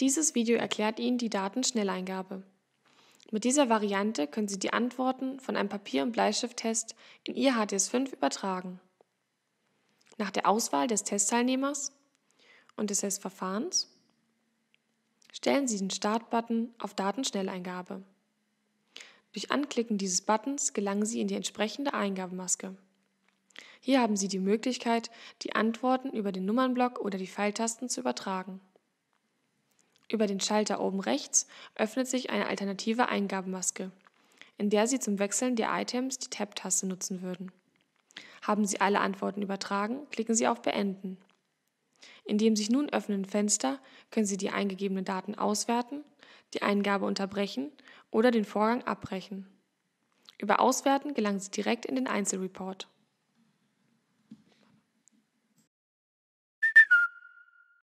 Dieses Video erklärt Ihnen die Datenschnelleingabe. Mit dieser Variante können Sie die Antworten von einem Papier- und Bleistifttest in Ihr HTS5 übertragen. Nach der Auswahl des Testteilnehmers und des Testverfahrens stellen Sie den Startbutton auf Datenschnelleingabe. Durch Anklicken dieses Buttons gelangen Sie in die entsprechende Eingabemaske. Hier haben Sie die Möglichkeit, die Antworten über den Nummernblock oder die Pfeiltasten zu übertragen. Über den Schalter oben rechts öffnet sich eine alternative Eingabemaske, in der Sie zum Wechseln der Items die Tab-Taste nutzen würden. Haben Sie alle Antworten übertragen, klicken Sie auf Beenden. In dem sich nun öffnenden Fenster können Sie die eingegebenen Daten auswerten, die Eingabe unterbrechen oder den Vorgang abbrechen. Über Auswerten gelangen Sie direkt in den Einzelreport.